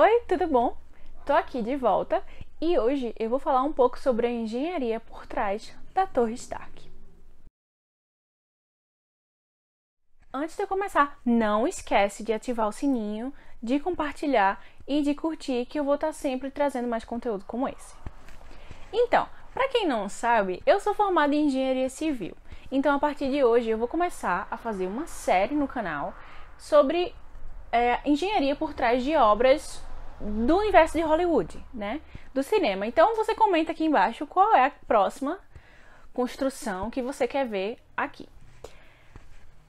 Oi, tudo bom? Tô aqui de volta e hoje eu vou falar um pouco sobre a engenharia por trás da Torre Stark. Antes de eu começar, não esquece de ativar o sininho, de compartilhar e de curtir que eu vou estar tá sempre trazendo mais conteúdo como esse. Então, para quem não sabe, eu sou formada em engenharia civil. Então, a partir de hoje, eu vou começar a fazer uma série no canal sobre é, engenharia por trás de obras do universo de Hollywood, né? Do cinema. Então você comenta aqui embaixo qual é a próxima construção que você quer ver aqui.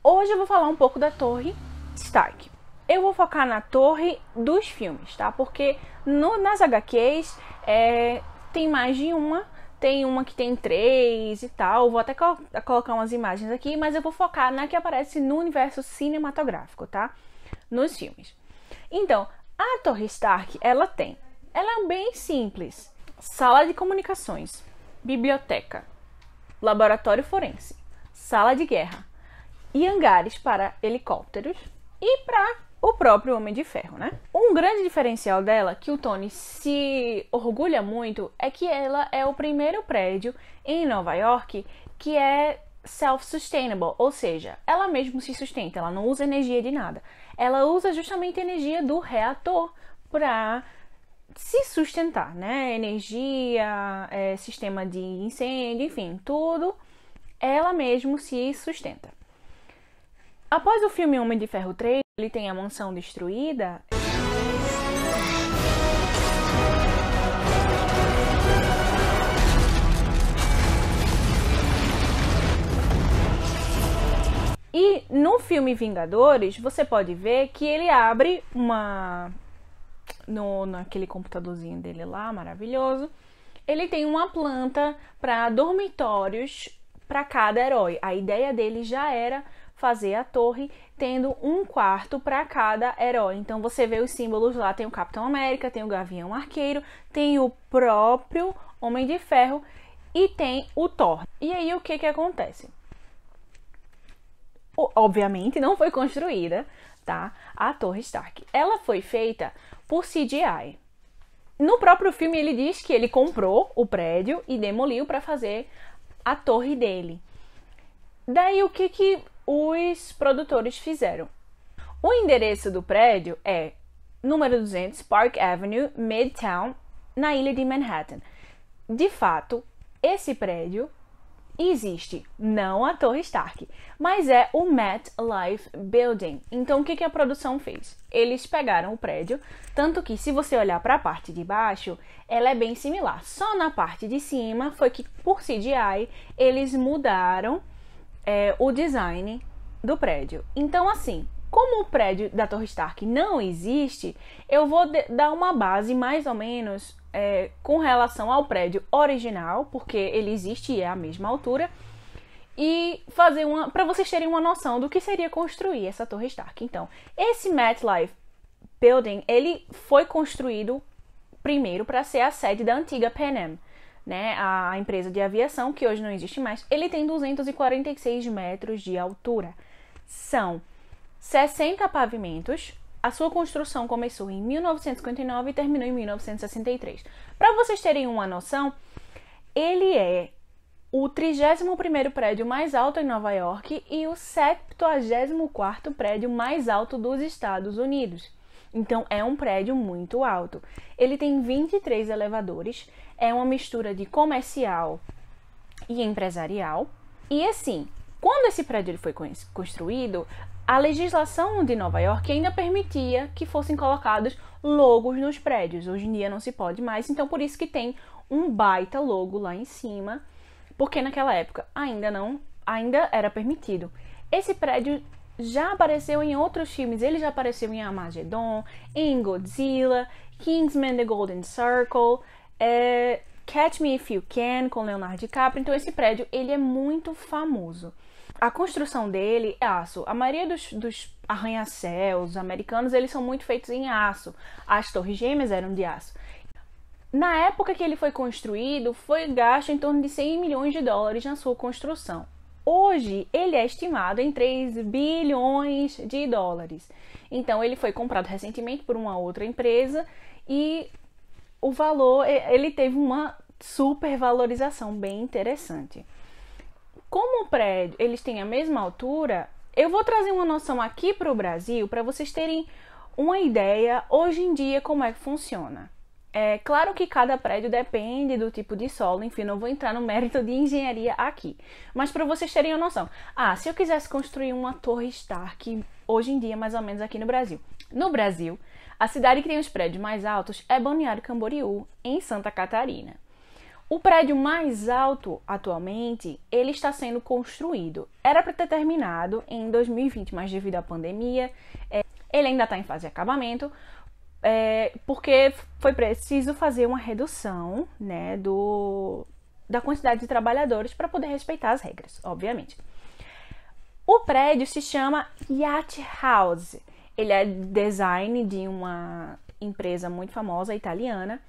Hoje eu vou falar um pouco da Torre Stark. Eu vou focar na torre dos filmes, tá? Porque no, nas HQs é, tem mais de uma, tem uma que tem três e tal. Vou até colocar umas imagens aqui, mas eu vou focar na que aparece no universo cinematográfico, tá? Nos filmes. Então, a Torre Stark, ela tem. Ela é bem simples. Sala de comunicações, biblioteca, laboratório forense, sala de guerra e hangares para helicópteros e para o próprio Homem de Ferro, né? Um grande diferencial dela, que o Tony se orgulha muito, é que ela é o primeiro prédio em Nova York que é self-sustainable, ou seja, ela mesma se sustenta, ela não usa energia de nada. Ela usa justamente a energia do reator para se sustentar, né? Energia, é, sistema de incêndio, enfim, tudo ela mesma se sustenta. Após o filme Homem de Ferro 3, ele tem a mansão destruída. filme Vingadores, você pode ver que ele abre uma. No, naquele computadorzinho dele lá, maravilhoso. Ele tem uma planta para dormitórios para cada herói. A ideia dele já era fazer a torre tendo um quarto para cada herói. Então você vê os símbolos lá, tem o Capitão América, tem o Gavião Arqueiro, tem o próprio Homem de Ferro e tem o Thor. E aí o que que acontece? obviamente, não foi construída, tá? A Torre Stark. Ela foi feita por CGI. No próprio filme ele diz que ele comprou o prédio e demoliu para fazer a torre dele. Daí o que que os produtores fizeram? O endereço do prédio é número 200 Park Avenue, Midtown, na ilha de Manhattan. De fato, esse prédio existe, não a Torre Stark, mas é o Met Life Building. Então, o que, que a produção fez? Eles pegaram o prédio, tanto que se você olhar para a parte de baixo, ela é bem similar. Só na parte de cima foi que, por CGI, eles mudaram é, o design do prédio. Então, assim, como o prédio da Torre Stark não existe, eu vou dar uma base mais ou menos é, com relação ao prédio original, porque ele existe e é a mesma altura, e fazer uma para vocês terem uma noção do que seria construir essa Torre Stark. Então, esse MetLife Building ele foi construído primeiro para ser a sede da antiga Pan Am, né, a empresa de aviação que hoje não existe mais. Ele tem 246 metros de altura. São 60 pavimentos. A sua construção começou em 1959 e terminou em 1963. Para vocês terem uma noção, ele é o 31º prédio mais alto em Nova York e o 74º prédio mais alto dos Estados Unidos. Então é um prédio muito alto. Ele tem 23 elevadores, é uma mistura de comercial e empresarial. E assim, quando esse prédio foi construído, a legislação de Nova York ainda permitia que fossem colocados logos nos prédios. Hoje em dia não se pode mais, então por isso que tem um baita logo lá em cima, porque naquela época ainda não, ainda era permitido. Esse prédio já apareceu em outros filmes, ele já apareceu em Armageddon, em Godzilla, Kingsman The Golden Circle, é, Catch Me If You Can com Leonardo DiCaprio. Então esse prédio ele é muito famoso. A construção dele é aço. A maioria dos, dos arranha-céus americanos, eles são muito feitos em aço. As torres gêmeas eram de aço. Na época que ele foi construído, foi gasto em torno de 100 milhões de dólares na sua construção. Hoje, ele é estimado em 3 bilhões de dólares. Então, ele foi comprado recentemente por uma outra empresa e o valor, ele teve uma supervalorização bem interessante. Como o prédio, eles têm a mesma altura, eu vou trazer uma noção aqui para o Brasil para vocês terem uma ideia hoje em dia como é que funciona. É claro que cada prédio depende do tipo de solo, enfim, não vou entrar no mérito de engenharia aqui, mas para vocês terem uma noção. Ah, se eu quisesse construir uma torre Stark hoje em dia, mais ou menos aqui no Brasil. No Brasil, a cidade que tem os prédios mais altos é Balneário Camboriú, em Santa Catarina. O prédio mais alto atualmente, ele está sendo construído. Era para ter terminado em 2020, mas devido à pandemia, é, ele ainda está em fase de acabamento, é, porque foi preciso fazer uma redução, né, do da quantidade de trabalhadores para poder respeitar as regras, obviamente. O prédio se chama Yacht House. Ele é design de uma empresa muito famosa italiana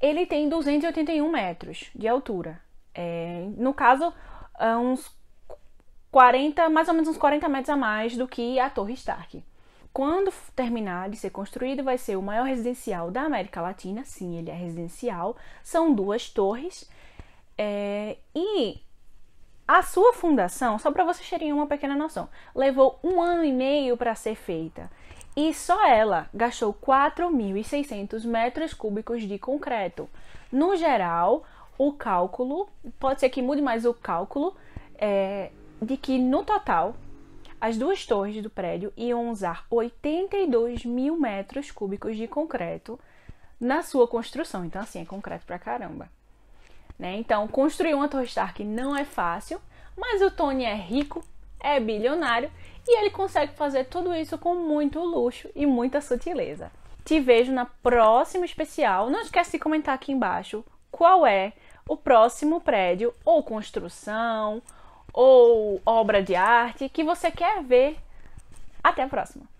ele tem 281 metros de altura. É, no caso, é uns 40, mais ou menos uns 40 metros a mais do que a Torre Stark. Quando terminar de ser construído, vai ser o maior residencial da América Latina. Sim, ele é residencial. São duas torres. É, e a sua fundação, só para vocês terem uma pequena noção, levou um ano e meio para ser feita e só ela gastou 4.600 metros cúbicos de concreto. No geral, o cálculo, pode ser que mude mais o cálculo, é, de que no total as duas torres do prédio iam usar 82 mil metros cúbicos de concreto na sua construção. Então, assim, é concreto pra caramba. Né? Então, construir uma torre Stark não é fácil, mas o Tony é rico é bilionário e ele consegue fazer tudo isso com muito luxo e muita sutileza. Te vejo na próxima especial. Não esquece de comentar aqui embaixo qual é o próximo prédio ou construção ou obra de arte que você quer ver. Até a próxima!